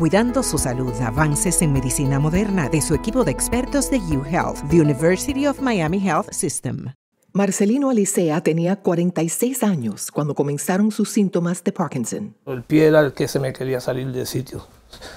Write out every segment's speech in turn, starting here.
cuidando su salud, avances en medicina moderna de su equipo de expertos de UHealth, The University of Miami Health System. Marcelino Alicea tenía 46 años cuando comenzaron sus síntomas de Parkinson. El pie era el que se me quería salir de sitio.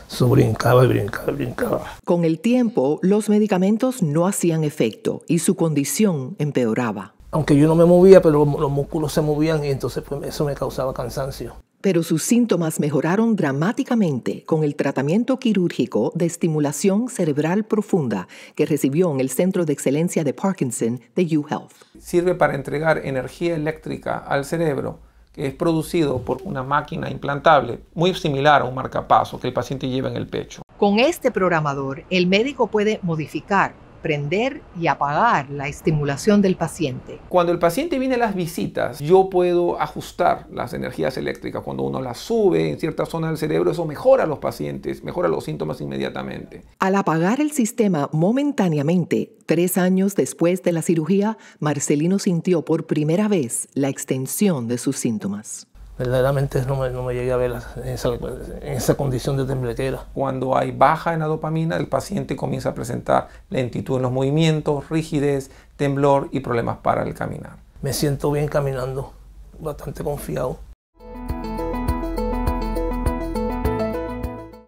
Sobrincaba brincaba y brincaba y brincaba. Con el tiempo, los medicamentos no hacían efecto y su condición empeoraba. Aunque yo no me movía, pero los músculos se movían y entonces pues, eso me causaba cansancio pero sus síntomas mejoraron dramáticamente con el tratamiento quirúrgico de estimulación cerebral profunda que recibió en el Centro de Excelencia de Parkinson de UHealth. Sirve para entregar energía eléctrica al cerebro que es producido por una máquina implantable muy similar a un marcapaso que el paciente lleva en el pecho. Con este programador, el médico puede modificar prender y apagar la estimulación del paciente. Cuando el paciente viene a las visitas, yo puedo ajustar las energías eléctricas. Cuando uno las sube en ciertas zonas del cerebro, eso mejora a los pacientes, mejora los síntomas inmediatamente. Al apagar el sistema momentáneamente, tres años después de la cirugía, Marcelino sintió por primera vez la extensión de sus síntomas verdaderamente no me, no me llegué a ver en esa, en esa, condición de temblequera. Cuando hay baja en la dopamina, el paciente comienza a presentar lentitud en los movimientos, rigidez, temblor y problemas para el caminar. Me siento bien caminando, bastante confiado.